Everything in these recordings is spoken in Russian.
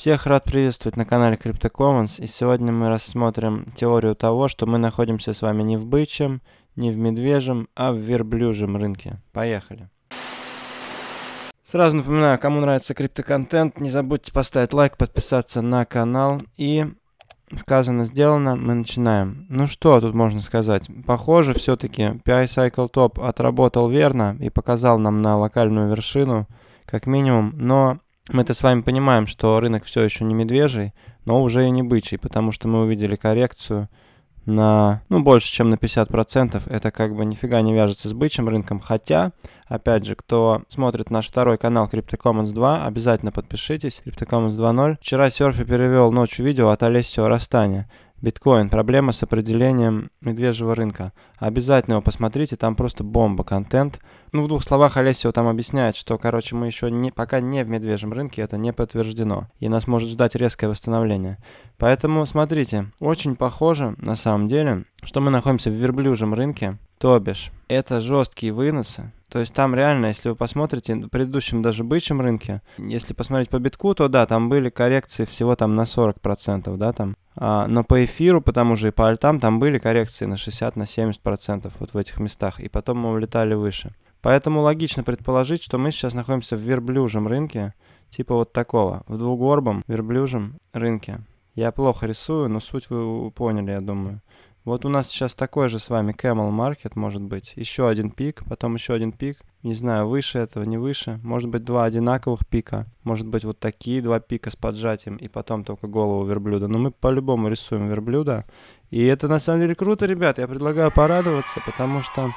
Всех рад приветствовать на канале CryptoCommons, и сегодня мы рассмотрим теорию того, что мы находимся с вами не в бычьем, не в медвежьем, а в верблюжьем рынке. Поехали! Сразу напоминаю, кому нравится криптоконтент, не забудьте поставить лайк, подписаться на канал и сказано, сделано, мы начинаем. Ну что тут можно сказать? Похоже, все-таки PI Cycle Top отработал верно и показал нам на локальную вершину, как минимум, но мы это с вами понимаем, что рынок все еще не медвежий, но уже и не бычий, потому что мы увидели коррекцию на, ну, больше, чем на 50%. Это как бы нифига не вяжется с бычьим рынком. Хотя, опять же, кто смотрит наш второй канал CryptoCommons 2, обязательно подпишитесь. CryptoCommons 2.0. Вчера Серфи перевел ночью видео от Олесио Растания. Биткоин. Проблема с определением медвежьего рынка. Обязательно его посмотрите, там просто бомба контент. Ну, в двух словах Олесио там объясняет, что, короче, мы еще не, пока не в медвежьем рынке, это не подтверждено. И нас может ждать резкое восстановление. Поэтому, смотрите, очень похоже, на самом деле, что мы находимся в верблюжем рынке. То бишь, это жесткие выносы, то есть там реально, если вы посмотрите, в предыдущем даже бычьем рынке, если посмотреть по битку, то да, там были коррекции всего там на 40%, да, там а, но по эфиру, потому же и по альтам, там были коррекции на 60-70% на 70% вот в этих местах, и потом мы улетали выше. Поэтому логично предположить, что мы сейчас находимся в верблюжем рынке, типа вот такого, в двугорбом верблюжем рынке. Я плохо рисую, но суть вы поняли, я думаю. Вот у нас сейчас такой же с вами Camel Market может быть. Еще один пик, потом еще один пик. Не знаю, выше этого, не выше. Может быть, два одинаковых пика. Может быть, вот такие два пика с поджатием, и потом только голову верблюда. Но мы по-любому рисуем верблюда. И это на самом деле круто, ребят. Я предлагаю порадоваться, потому что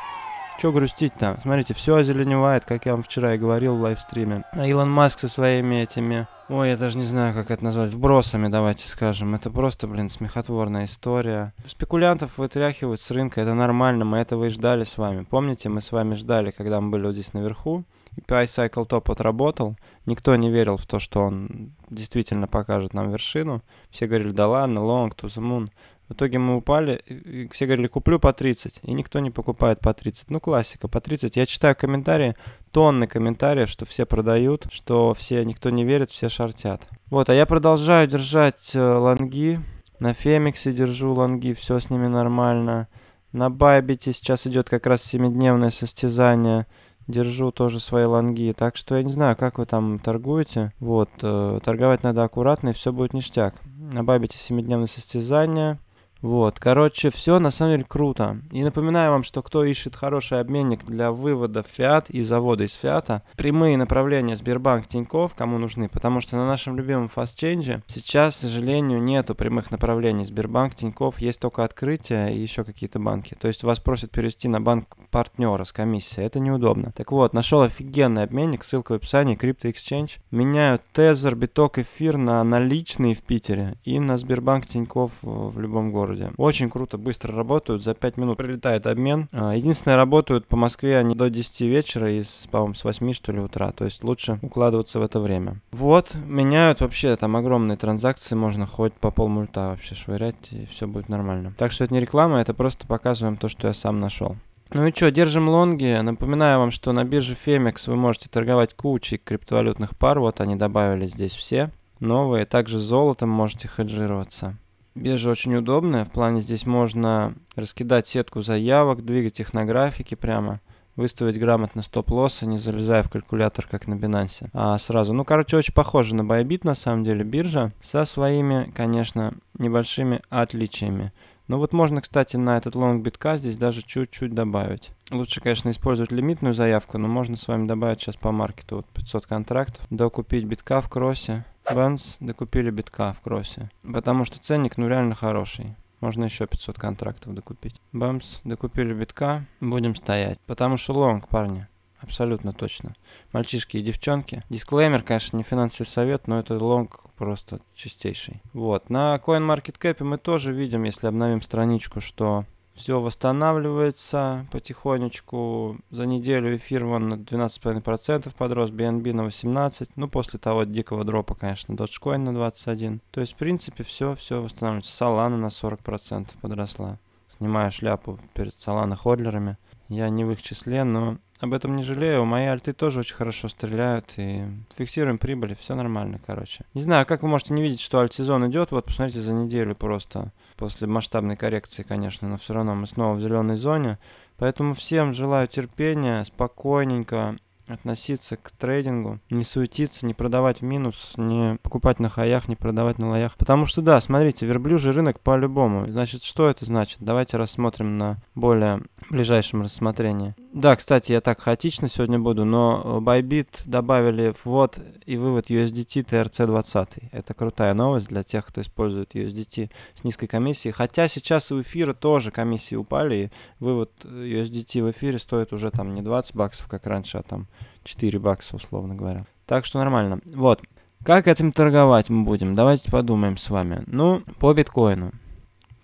Че грустить-то? Смотрите, все озеленевает, как я вам вчера и говорил в лайвстриме. А Илон Маск со своими этими... Ой, я даже не знаю, как это назвать. Вбросами, давайте скажем. Это просто, блин, смехотворная история. Спекулянтов вытряхивают с рынка, это нормально, мы этого и ждали с вами. Помните, мы с вами ждали, когда мы были вот здесь наверху, и EPI Cycle Top отработал. Никто не верил в то, что он действительно покажет нам вершину. Все говорили, да ладно, long to the moon. В итоге мы упали, и все говорили, куплю по 30, и никто не покупает по 30. Ну, классика, по 30. Я читаю комментарии, тонны комментариев, что все продают, что все, никто не верит, все шортят. Вот, а я продолжаю держать э, лонги, на Фемиксе держу лонги, все с ними нормально. На Байбите сейчас идет как раз семидневное состязание. Держу тоже свои лонги. Так что я не знаю, как вы там торгуете. Вот, э, торговать надо аккуратно, и все будет ништяк. На Байбите семидневное состязание. Вот, короче, все на самом деле круто. И напоминаю вам, что кто ищет хороший обменник для вывода в фиат и завода из фиата, прямые направления Сбербанк Тиньков кому нужны, потому что на нашем любимом фастченже сейчас, к сожалению, нету прямых направлений Сбербанк Тиньков, есть только открытие и еще какие-то банки. То есть вас просят перевести на банк партнера с комиссией, это неудобно. Так вот, нашел офигенный обменник, ссылка в описании, Crypto Exchange. меняю Тезер, Биток, Эфир на наличные в Питере и на Сбербанк Тиньков в любом городе друзья. Очень круто, быстро работают. За 5 минут прилетает обмен. А, единственное, работают по Москве они до 10 вечера и, по-моему, с 8 что ли утра. То есть лучше укладываться в это время. Вот, меняют вообще там огромные транзакции. Можно хоть по полмульта вообще швырять и все будет нормально. Так что это не реклама, это просто показываем то, что я сам нашел. Ну и что, держим лонги. Напоминаю вам, что на бирже Femex вы можете торговать кучей криптовалютных пар. Вот они добавили здесь все новые. Также золотом можете хеджироваться. Биржа очень удобная, в плане здесь можно раскидать сетку заявок, двигать их на графике прямо, выставить грамотно стоп-лосса, не залезая в калькулятор, как на Binance, а сразу. Ну, короче, очень похоже на Bybit, на самом деле, биржа, со своими, конечно, небольшими отличиями. Ну вот можно, кстати, на этот лонг битка здесь даже чуть-чуть добавить. Лучше, конечно, использовать лимитную заявку, но можно с вами добавить сейчас по маркету вот 500 контрактов, докупить битка в кроссе Банс докупили битка в кроссе. Потому что ценник, ну, реально хороший. Можно еще 500 контрактов докупить. Бамс, докупили битка. Будем стоять. Потому что лонг, парни. Абсолютно точно. Мальчишки и девчонки. Дисклеймер, конечно, не финансовый совет, но это лонг просто чистейший. Вот. На CoinMarketCap мы тоже видим, если обновим страничку, что все восстанавливается потихонечку. За неделю эфир вон на 12,5% подрос, BNB на 18%. Ну, после того дикого дропа, конечно, Dogecoin на 21%. То есть, в принципе, все, все восстанавливается. Solana на 40% подросла. Снимаю шляпу перед Solana ходлерами. Я не в их числе, но об этом не жалею. Мои альты тоже очень хорошо стреляют и фиксируем прибыли. Все нормально, короче. Не знаю, а как вы можете не видеть, что альт-сезон идет. Вот, посмотрите, за неделю просто. После масштабной коррекции, конечно, но все равно мы снова в зеленой зоне. Поэтому всем желаю терпения, спокойненько относиться к трейдингу, не суетиться, не продавать в минус, не покупать на хаях, не продавать на лоях. Потому что да, смотрите, верблюжий рынок по-любому. Значит, что это значит? Давайте рассмотрим на более ближайшем рассмотрении. Да, кстати, я так хаотично сегодня буду, но э, Bybit добавили ввод и вывод USDT TRC20. Это крутая новость для тех, кто использует USDT с низкой комиссией. Хотя сейчас у эфира тоже комиссии упали, и вывод э, USDT в эфире стоит уже там не 20 баксов, как раньше, а там 4 бакса, условно говоря. Так что нормально. Вот. Как этим торговать мы будем? Давайте подумаем с вами. Ну, по биткоину.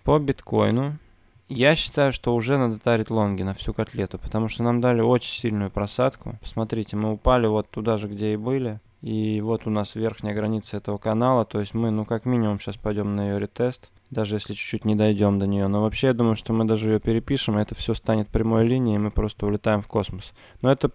По биткоину я считаю, что уже надо тарить лонги на всю котлету, потому что нам дали очень сильную просадку. Посмотрите, мы упали вот туда же, где и были. И вот у нас верхняя граница этого канала, то есть мы, ну, как минимум сейчас пойдем на ее ретест даже если чуть-чуть не дойдем до нее. Но вообще, я думаю, что мы даже ее перепишем, и это все станет прямой линией, и мы просто улетаем в космос. Но это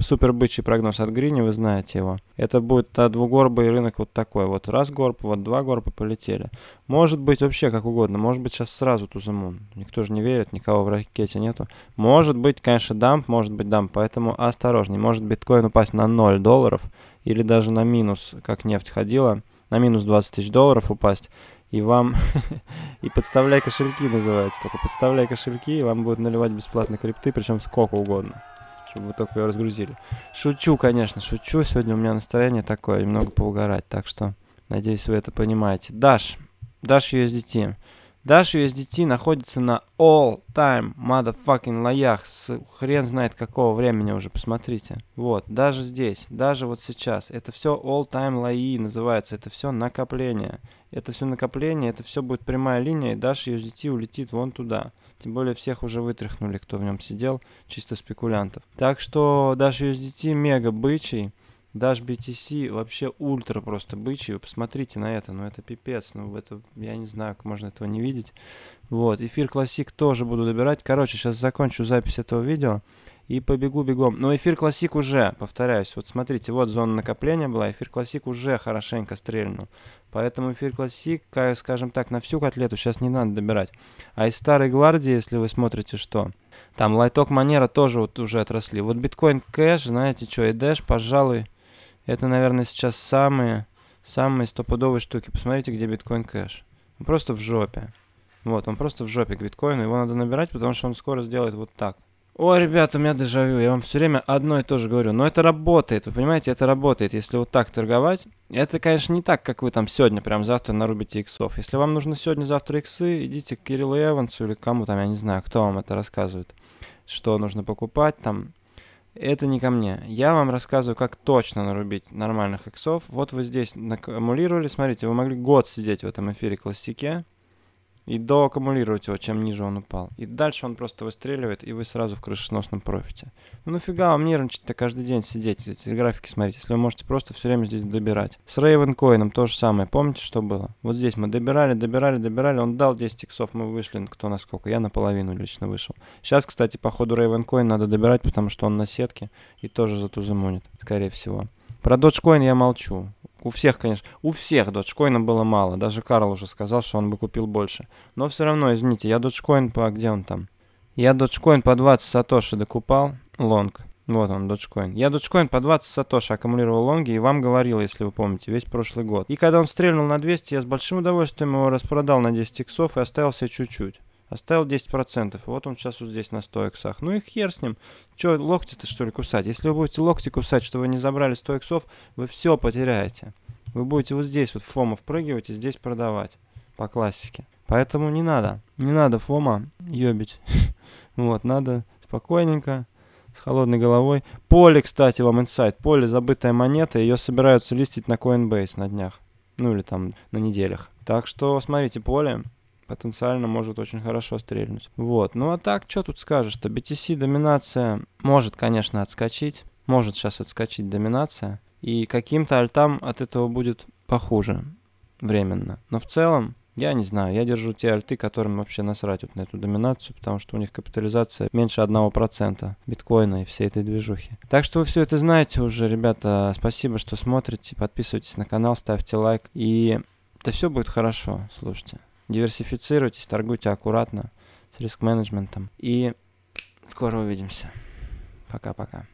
супер бычий прогноз от Грини, вы знаете его. Это будет а, двугорбый рынок вот такой. Вот раз горб, вот два горба полетели. Может быть вообще как угодно. Может быть сейчас сразу Тузамун. Никто же не верит, никого в ракете нету. Может быть, конечно, дамп, может быть дамп. Поэтому осторожней. Может биткоин упасть на 0 долларов или даже на минус, как нефть ходила, на минус 20 тысяч долларов упасть и вам... и подставляй кошельки называется. Только подставляй кошельки, и вам будут наливать бесплатно крипты, причем сколько угодно. Чтобы вы только ее разгрузили. Шучу, конечно, шучу. Сегодня у меня настроение такое, немного поугарать. Так что, надеюсь, вы это понимаете. Даш, Даш USDT. Dash USDT находится на all-time motherfucking лоях с хрен знает какого времени уже, посмотрите. Вот, даже здесь, даже вот сейчас, это все all-time лои называется, это все накопление. Это все накопление, это все будет прямая линия, и Dash USDT улетит вон туда. Тем более всех уже вытряхнули, кто в нем сидел, чисто спекулянтов. Так что Dash USDT мега бычий. Dash BTC вообще ультра просто бычий. Вы посмотрите на это, ну это пипец. Ну это, я не знаю, как можно этого не видеть. Вот, эфир классик тоже буду добирать. Короче, сейчас закончу запись этого видео и побегу бегом. Но эфир классик уже, повторяюсь, вот смотрите, вот зона накопления была, эфир классик уже хорошенько стрельнул. Поэтому эфир классик, скажем так, на всю котлету сейчас не надо добирать. А из старой гвардии, если вы смотрите, что? Там лайток манера тоже вот уже отросли. Вот биткоин кэш, знаете что, и дэш, пожалуй, это, наверное, сейчас самые, самые стопудовые штуки. Посмотрите, где биткоин кэш. Он просто в жопе. Вот, он просто в жопе к биткоину. Его надо набирать, потому что он скоро сделает вот так. О, ребята, у меня дежавю. Я вам все время одно и то же говорю. Но это работает, вы понимаете, это работает. Если вот так торговать, это, конечно, не так, как вы там сегодня, прям завтра нарубите иксов. Если вам нужно сегодня-завтра иксы, идите к Кириллу Эвансу или кому там, я не знаю, кто вам это рассказывает. Что нужно покупать там, это не ко мне. Я вам рассказываю, как точно нарубить нормальных иксов. Вот вы здесь аккумулировали. Смотрите, вы могли год сидеть в этом эфире классике и доаккумулировать его, чем ниже он упал. И дальше он просто выстреливает, и вы сразу в крышесносном профите. Ну нафига вам нервничать-то каждый день сидеть, эти графики смотреть, если вы можете просто все время здесь добирать. С Raven Coin то же самое, помните, что было? Вот здесь мы добирали, добирали, добирали, он дал 10 иксов, мы вышли ну, кто на сколько, я наполовину лично вышел. Сейчас, кстати, по ходу Raven Coin надо добирать, потому что он на сетке и тоже затузамунит, скорее всего. Про Dogecoin я молчу. У всех, конечно, у всех Dogecoin было мало. Даже Карл уже сказал, что он бы купил больше. Но все равно, извините, я Dogecoin по... Где он там? Я Dogecoin по 20 сатоши докупал. Лонг. Вот он, Dogecoin. Я Dogecoin по 20 сатоши аккумулировал лонги и вам говорил, если вы помните, весь прошлый год. И когда он стрельнул на 200, я с большим удовольствием его распродал на 10 иксов и оставил себе чуть-чуть. Оставил 10%. Вот он сейчас вот здесь на 100 иксах. Ну и хер с ним. Че, локти-то что ли кусать? Если вы будете локти кусать, что вы не забрали 100 иксов, вы все потеряете. Вы будете вот здесь вот фома впрыгивать и здесь продавать. По классике. Поэтому не надо. Не надо фома ёбить. Вот, надо спокойненько с холодной головой. Поле, кстати, вам инсайт. Поле забытая монета, ее собираются листить на Coinbase на днях. Ну или там на неделях. Так что смотрите поле потенциально может очень хорошо стрельнуть. Вот. Ну а так, что тут скажешь-то? BTC доминация может, конечно, отскочить. Может сейчас отскочить доминация. И каким-то альтам от этого будет похуже временно. Но в целом, я не знаю, я держу те альты, которым вообще насрать вот на эту доминацию, потому что у них капитализация меньше 1% биткоина и всей этой движухи. Так что вы все это знаете уже, ребята. Спасибо, что смотрите. Подписывайтесь на канал, ставьте лайк. И да все будет хорошо, слушайте. Диверсифицируйтесь, торгуйте аккуратно с риск-менеджментом. И скоро увидимся. Пока-пока.